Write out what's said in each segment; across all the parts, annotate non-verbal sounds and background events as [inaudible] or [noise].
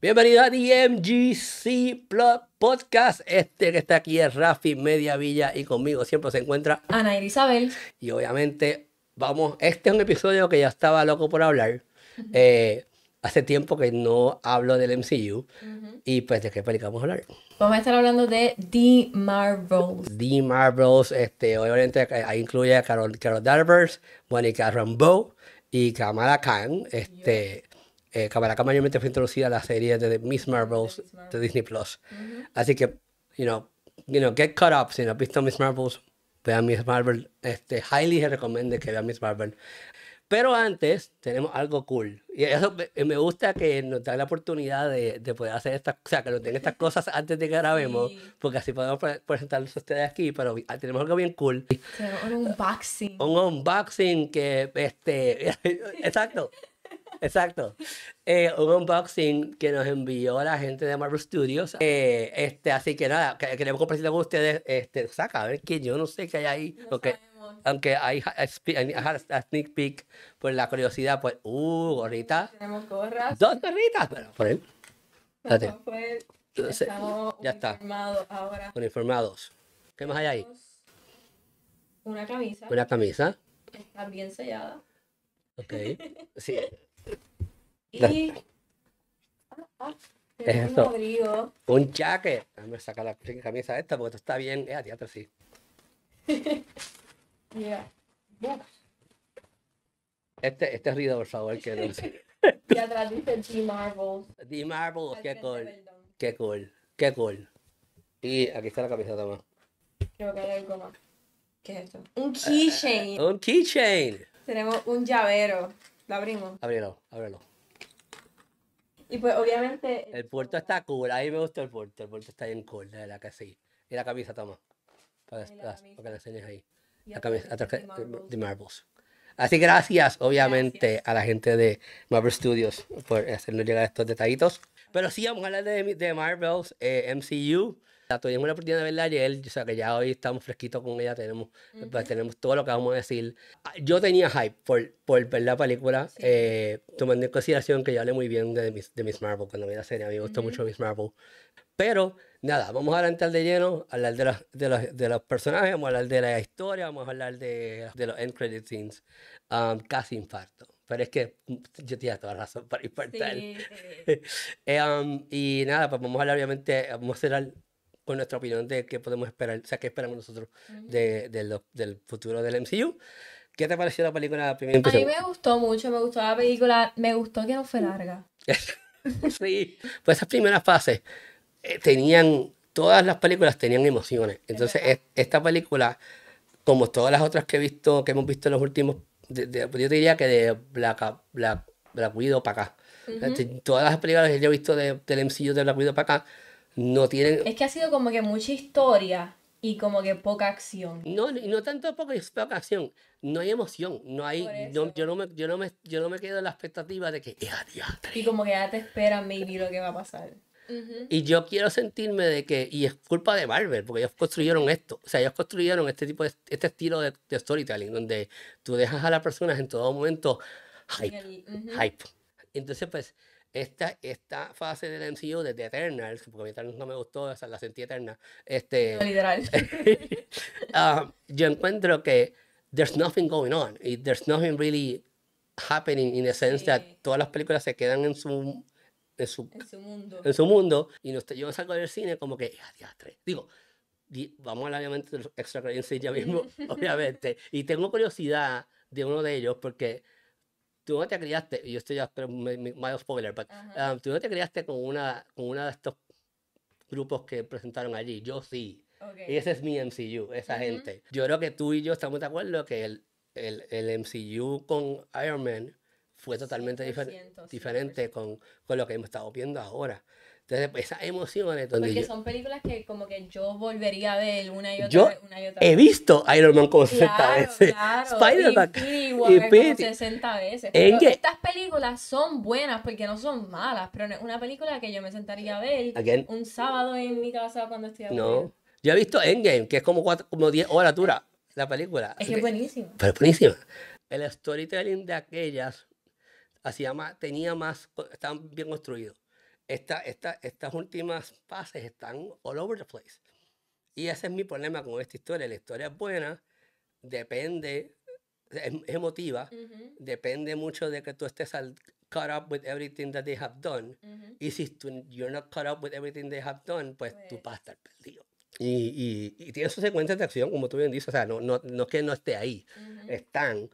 Bienvenido a DMGC Plus Podcast. Este que está aquí es Rafi Media Villa y conmigo siempre se encuentra Ana Isabel. Y obviamente, vamos, este es un episodio que ya estaba loco por hablar. Eh, hace tiempo que no hablo del MCU. Y pues, ¿de qué película vamos a hablar? Vamos a estar hablando de The Marvels. The Marvels, este, obviamente eh, ahí incluye a Carol, Carol Danvers, Monica Rambeau y Kamala Khan. Este eh, yo mayormente fue introducida a la serie de Miss Marvels de Disney Plus. Así que, you know, you know, get caught up. Si no has visto Miss Marvels, vean Miss Marvel. Este, highly recomiendo que vean Miss Marvel. Pero antes tenemos algo cool. Y eso me gusta que nos da la oportunidad de, de poder hacer estas, o sea, que lo estas [laughs] cosas antes de que grabemos, porque así podemos presentarles a ustedes aquí, pero ah, tenemos algo bien cool. un unboxing. Un unboxing que, este, [laughs] exacto. Exacto. Eh, un unboxing que nos envió la gente de Marvel Studios. Eh, este, así que nada, queremos compartirlo con ustedes. Este, saca, a ver que yo no sé qué hay ahí. Aunque hay eh, a, sneak peek por la curiosidad, pues, uh, gorrita. Tenemos gorras. Dos gorritas. Bueno, por él. Estamos ya uniformados está. ahora. Uniformados. ¿Qué más hay ahí? Una camisa. Una camisa. Está bien sellada. Ok. Sí. [laughs] Y. Ah, ah Eso. Rodrigo. Un jacket. a sacar la camisa esta porque esto está bien. eh, teatro, sí. [laughs] Mira. Este, este río, por favor, que no sé. [laughs] y atrás dice The marbles. The marbles, qué cool. Qué cool. Qué cool. Y aquí está la camisa Tomás Creo que hay algo más. ¿Qué es esto? Un keychain. un keychain. Tenemos un llavero. Lo abrimos. Ábrelo, ábrelo. Y pues obviamente... El puerto está cool, ahí me gusta el puerto, el puerto está bien cool, de la que sí. Y la camisa, toma. Para, la las, camisa. que la enseñes ahí. la camisa, de Marvels Así gracias, obviamente, a la gente de Marvel Studios por hacernos llegar estos detallitos. Pero sí, vamos a hablar de, de Marvel's eh, MCU. Tuvimos la oportunidad de verla ayer, o sea que ya hoy estamos fresquitos con ella, tenemos, pues, tenemos todo lo que vamos a decir. Ah, yo tenía hype por, por ver la película, eh, tomando en consideración que yo hablé muy bien de Miss, de Miss Marvel cuando vi la serie, a mí me gustó mucho Miss Marvel. Pero nada, vamos a adelantar de lleno, a hablar de los, de, los, personajes, vamos a hablar de la historia, vamos a hablar de, de los end credit scenes. Um, casi infarto. Pero es que mm, yo tenía toda la razón para infartar. [laughs] Eh, um, y nada, pues vamos a hablar obviamente, vamos a hacer al nuestra opinión de qué podemos esperar, o sea, qué esperamos nosotros del futuro del MCU. ¿Qué te pareció la película la primera impresión? A mí me gustó mucho, me gustó la película, me gustó que no fue larga. [laughs] sí, pues esas primeras fases eh, tenían, todas las películas tenían emociones. Entonces, esta película, como todas las otras que he visto, que hemos visto en los últimos, de, yo diría que de Black, Black, Widow para acá. Todas las películas que yo he visto de, del MCU de Black Widow para acá es que ha sido como que mucha historia y como que poca acción. No, no tanto poca, poca acción. No hay emoción. No hay, yo, no me, yo, no me, yo no me quedo en la expectativa de que... Y como que ya te esperan maybe lo que va a pasar. Y yo quiero sentirme de que, y es culpa de Marvel, porque ellos construyeron esto, o sea, ellos construyeron este tipo de, este estilo de, storytelling, donde tú dejas a las personas en todo momento hype. Entonces, pues, esta, esta fase del MCU desde Eternals, porque Eternals no me gustó, la sentí eterna. Este, [laughs] ah, yo encuentro que there's nothing going on y there's nothing really happening in the sense that todas las películas se quedan en su en su, mundo en su mundo y no, yo salgo del cine como que ah, tres. digo vamos a hablar obviamente de los extra ya mismo [laughs] obviamente y tengo curiosidad de uno de ellos porque tú no te criaste, yo estoy ya spoiler, um, tú no te criaste con una, con una de estos grupos que presentaron allí, yo sí. Y ese es mi MCU, esa gente. Yo creo que tú y yo estamos de acuerdo que el, el, el MCU con Iron Man fue totalmente diferente con, con, lo que hemos estado viendo ahora. Entonces, pues, esas emociones donde Porque son películas que como que yo volvería a ver una y otra vez, una y otra He visto Iron Man como 60 veces. Claro, Spider-Man. como 60 veces. estas películas son buenas porque no son malas, pero una película que yo me sentaría a ver un sábado en mi casa cuando estoy aburrida. No. Yo he visto Endgame, que es como 10 horas dura la película. Es que es buenísima. Pero es buenísima. El storytelling de aquellas hacía tenía más, estaban bien construidos esta, estas últimas fases están all over the place. Y ese es mi problema con esta historia. La historia es buena, depende, es emotiva, depende mucho de que tú estés al, caught up with everything that they have done. Y si tú, you're not caught up with everything they have done, pues, tú pues. vas a estar perdido. Y, y, tiene sus secuencias de acción, como tú bien dices, o sea, no, no, no es que no esté ahí, están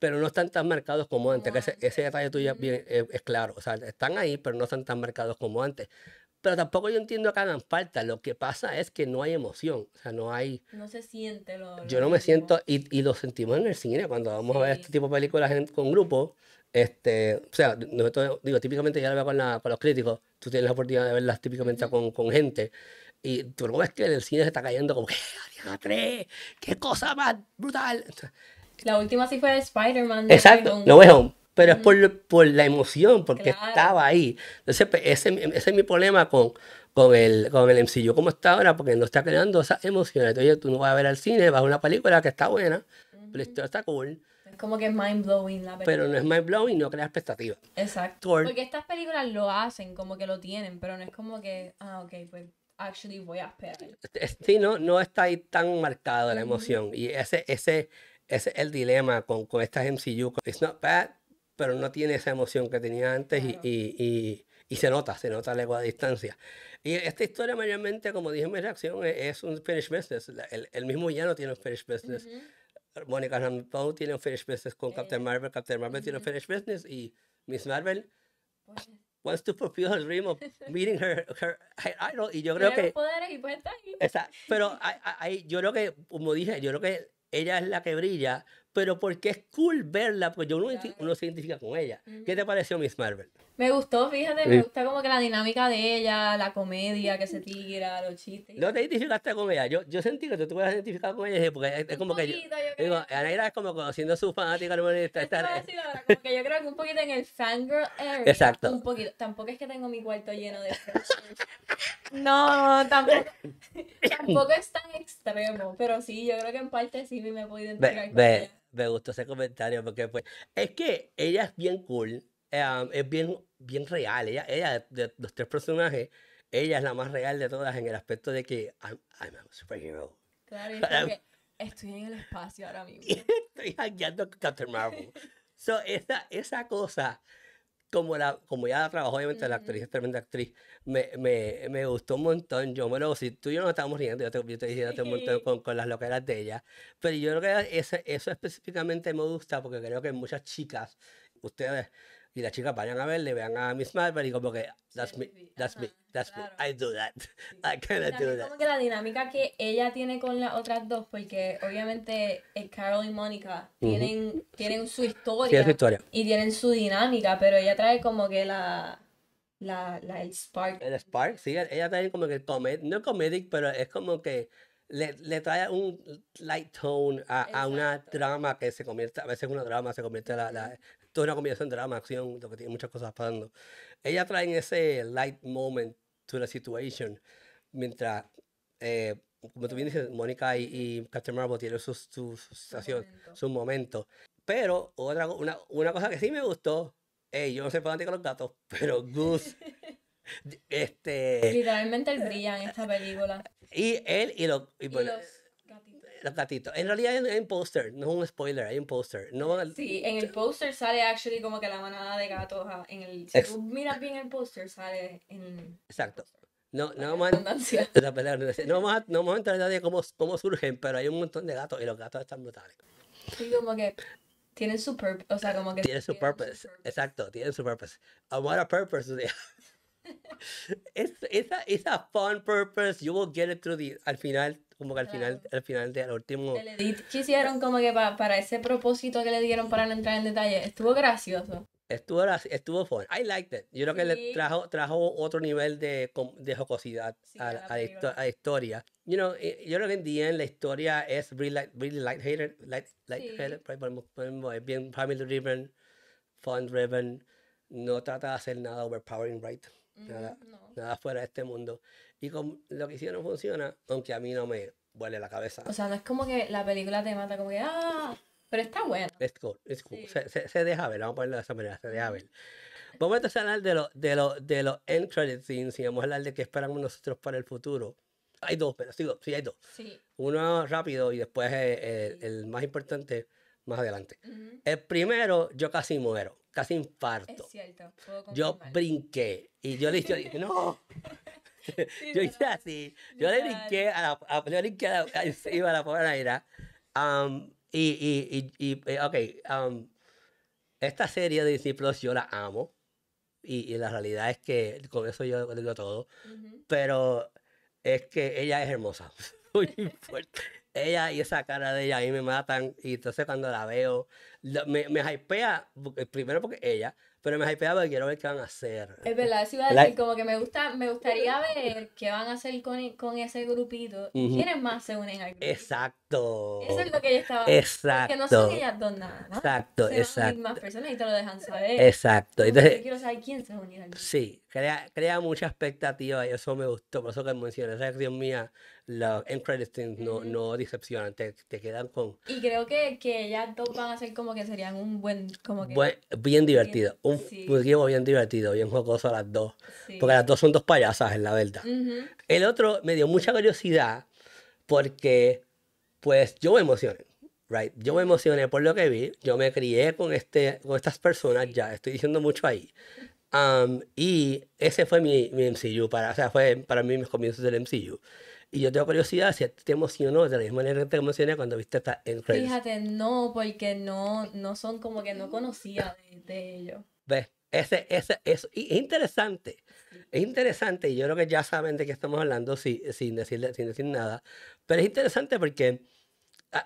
pero no están tan marcados como antes. Que ese, detalle tuyo eh, es, claro. O sea, están ahí, pero no están tan marcados como antes. Pero tampoco yo entiendo que hagan falta. Lo que pasa es que no hay emoción. O sea, no hay. No se siente lo. yo no me siento. Y, y, lo sentimos en el cine cuando vamos a ver este tipo de películas con grupo Este, o sea, digo, típicamente ya lo veo con, con los críticos. Tú tienes la oportunidad de verlas típicamente con, con gente. Y tú lo ves que el cine se está cayendo como que, ¡Qué cosa más brutal! La última sí fue de Spider-Man. Exacto, No veo Pero es por, por la emoción, porque estaba ahí. Entonces, pues, ese, ese es mi problema con, con el, con el yo como está ahora, porque no está creando esas emociones. Entonces, tú no vas a ver al cine, vas a una película que está buena, pero está cool. Es como que es mind blowing la película. Pero no es mind blowing, no crea expectativas. Exacto. Porque estas películas lo hacen, como que lo tienen, pero no es como que, ah, ok, pues actually voy a esperar. Este, este, sí, no, no está ahí tan marcado la emoción. Y ese, ese, es el dilema con, con estas MCU. It's not bad, pero no tiene esa emoción que tenía antes y, y, y, se nota, se nota a la a distancia. Y esta historia mayormente, como dije en mi reacción, e, es, un finish business. El, el mismo ya no tiene un finished business. Monica Mónica Rambeau tiene un finished business con Captain Marvel, Captain Marvel tiene un finished business y Miss Marvel... Pues wants to fulfill her dream of [laughs] meeting her, her, idol. Y yo creo que. poderes y pero [laughs] yo creo que, como dije, yo creo que ella es la que brilla, pero porque es cool verla, porque yo uno se identifica con ella. ¿Qué te pareció Miss Marvel? Me gustó, fíjate, me gusta como que la dinámica de ella, la comedia que se tira, los chistes. No te identificaste con ella. Yo, yo sentí que tú te puedes identificar con ella porque es, como que. Yo, yo digo, Anaira es como conociendo su fanática. No me no ahora, como que yo creo que un poquito en el fangirl area. Exacto. Un poquito. Tampoco es que tengo mi cuarto lleno de [laughs] No, tampoco. tampoco es tan extremo. Pero sí, yo creo que en parte sí me puedo identificar be, con ella. Me gustó ese comentario porque pues, es que ella es bien cool. Eh, um, es bien bien real. Ella, de, los tres personajes, ella es la más real de todas en el aspecto de que I'm, a superhero. Claro, [laughs] estoy en el espacio ahora mismo. estoy hackeando Captain Marvel. [laughs] so, esa, esa cosa, como, la, como ya trabajó, obviamente, la actriz es tremenda actriz, me, me, me, gustó un montón. Yo me lo, si tú y yo no estábamos riendo, yo te, yo un montón con, las loqueras de ella. Pero yo creo que eso, eso específicamente me gusta porque creo que muchas chicas, ustedes y las chicas vayan a verle, vean a Miss Marvel y como que, that's me, that's me, that's me, I do that, [laughs] I cannot do that. Como que la dinámica que ella tiene con las otras dos, porque obviamente eh, Carol y Mónica tienen, tienen su historia, su historia, y tienen su dinámica, pero ella trae como que la, la, la el spark. El spark, sí, ella trae como que el comedic, no comedic, pero es como que le, trae un light tone a, una trama que se convierte, a veces una drama se convierte, la, la, toda una combinación de drama, acción, lo que tiene muchas cosas pasando. Ella trae ese light moment to the situation, mientras, eh, como tú bien dices, Mónica y, y Captain Marvel tienen sus, sus, su momento. Pero otra, una, una cosa que sí me gustó, eh, yo no sé para dónde con los gatos, pero [laughs] Goose este, Literalmente brilla en esta película. Y él y, los gatitos. Los gatitos. En realidad hay, un póster, no es un spoiler, hay un poster sí, en el poster sale actually como que la manada de gatos. En el, si tú miras bien el poster sale en. Exacto. No, [laughs] no, vamos a, la no, vamos no entrar en cómo, surgen, pero hay un montón de gatos y los gatos están brutales. Sí, que tienen su purpose. Exacto, tienen su purpose. what a purpose es, esa, esa fun purpose, you will get it through the, al final, como que al final, al final del último. que hicieron como que para, ese propósito que le dieron para no entrar en detalle, estuvo gracioso. Estuvo, estuvo fun. I liked it. Yo creo que le trajo, trajo otro nivel de, de jocosidad a, la a, a, historia. You know, eh, yo creo que en día la historia es really, light, really light light, light es bien family-driven, fun-driven, no trata de hacer nada overpowering, right? nada, fuera de este mundo. Y con lo que hicieron funciona, aunque a mí no me huele la cabeza. O sea, no es como que la película te mata como que, ah, pero está bueno. Es cool, es cool. Se, se, deja ver, vamos a ponerlo de esa manera, se deja ver. Vamos a hablar de los de lo, de end credits scenes y vamos a hablar de qué esperamos nosotros para el futuro. Hay dos, pero sigo, sí hay dos. Uno rápido y después eh, el más importante más adelante. El primero, yo casi muero, casi infarto. yo brinqué y yo dije, no. [laughs] [laughs] yo hice así, yo le brinqué a la, iba a la pobre Naira. Um, y, eh, ok, um, esta serie de discípulos yo la amo. Y, la realidad es que con eso yo digo todo. Pero es que ella es hermosa. [laughs] Muy fuerte ella y esa cara de ella ahí me matan. Y entonces cuando la veo, me, me hypea, primero porque ella, pero me hypea porque quiero ver qué van a hacer. Es verdad, eso iba a decir, como que me gusta, me gustaría ver qué van a hacer con, e, con ese grupito. ¿Quiénes más se unen al grupo? Exacto. Eso es lo que yo estaba Exacto. Que no son ellas dos nada, ¿no? Exacto, exacto. más personas y te lo dejan saber. Exacto. Entonces, yo quiero saber quién se va al grupo. Sí, crea, crea mucha expectativa y eso me gustó, por eso que mencioné esa acción mía los end no, no decepcionan, te, quedan con... Y creo que, que ellas dos van a ser como que serían un buen... Como bien divertido, un sí. bien divertido, bien jocoso a las dos, porque las dos son dos payasas, en la verdad. El otro me dio mucha curiosidad porque pues yo me emocioné. Right. Yo me emocioné por lo que vi, yo me crié con, este, con estas personas, ya estoy diciendo mucho ahí, y ese fue mi, mi, MCU, para, o sea, fue para mí mis comienzos del MCU. Y yo tengo curiosidad si te emocionó de la misma manera que te emocioné cuando viste esta en Fíjate, no, porque no, no son como que no conocía de, ellos. ¿Ves? Ese, ese, es interesante. Es interesante, y yo creo que ya saben de qué estamos hablando sin, decirle, sin decir nada. Pero es interesante porque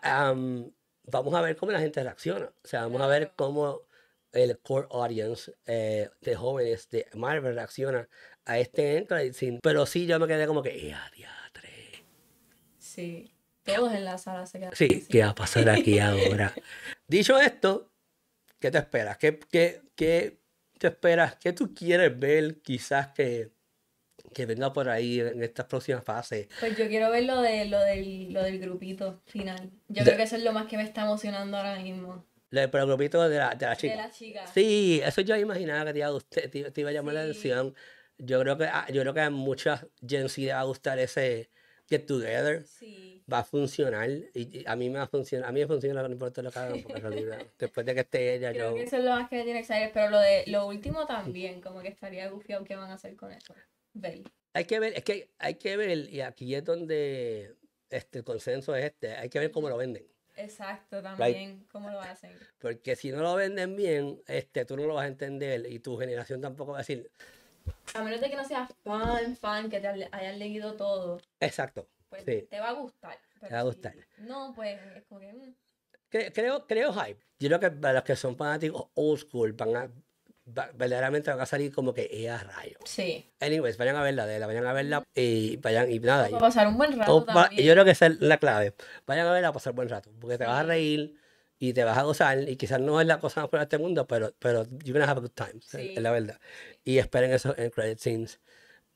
vamos a ver cómo la gente reacciona. O sea, vamos a ver cómo el core audience eh, de jóvenes de Marvel reacciona a este entra Pero sí, yo me quedé como que, ¡ya, eh, Sí, todos en la sala se Sí, ¿qué va a pasar aquí ahora? [laughs] Dicho esto, ¿qué te esperas? ¿Qué, qué, qué te esperas? ¿Qué tú quieres ver quizás que, que venga por ahí en estas próximas fases? Pues yo quiero ver lo, de, lo, del, lo del grupito final. Yo creo que eso es lo más que me está emocionando ahora mismo el grupito de la, chica. Sí, eso yo imaginaba que te iba a, llamar la atención. Yo creo que ah, yo creo que a muchas Gen Z va a gustar ese Get Together. Sí. Va a funcionar. Y, a mí me va a funcionar. A mí me funciona, no importa lo que hagan, porque realidad, [laughs] después de que esté ella, creo yo. Que eso es lo más que tiene que saber. Pero lo, de, lo último también, como que estaría gufiado qué van a hacer con eso. Hay que ver, es que hay que ver, y aquí es donde este, el consenso es este, hay que ver cómo lo venden. Exacto, también, cómo lo hacen. Porque si no lo venden bien, este, tú no lo vas a entender y tu generación tampoco va a decir... A menos de que no seas fan, fan, que te hayan leído todo. Exacto. Pues sí. te va a gustar. Te va a gustar. no, pues es como que... Mm. Creo, creo hype. Yo creo que para los que son fanáticos old school van a verdaderamente van a salir como que eh, a rayo. Sí. Anyways, vayan a verla, de la vayan a verla y vayan y nada. Y, pasar un buen rato. Yo creo que esa es la clave. Vayan a verla a pasar un buen rato, porque te vas a reír y te vas a gozar y quizás no es la cosa más buena de este mundo, pero, pero you're gonna have a good time, es la verdad. Y esperen eso En eh, credit scenes,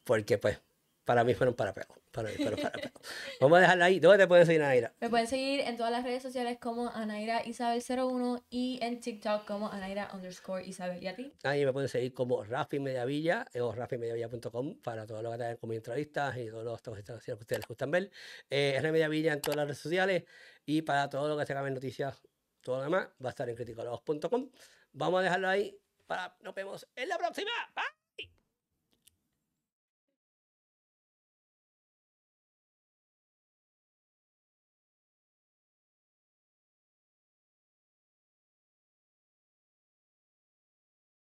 porque pues para mí fueron para parapego. Para [laughs] Vamos a dejarla ahí. ¿Dónde te pueden seguir, Anaira? Me pueden seguir en todas las redes sociales como anairaisabel 01 y en TikTok como Anaira underscore ¿Y a ti? Ahí me pueden seguir como Rafi Mediavilla o rafimediavilla.com para todo lo que tengan como entrevistas y todos los que ustedes les gustan ver. Eh, en todas las redes sociales y para todo lo que se en noticias, todo lo demás, va a estar en criticologos.com Vamos a dejarlo ahí. Para, nos vemos en la próxima. ¡Bye!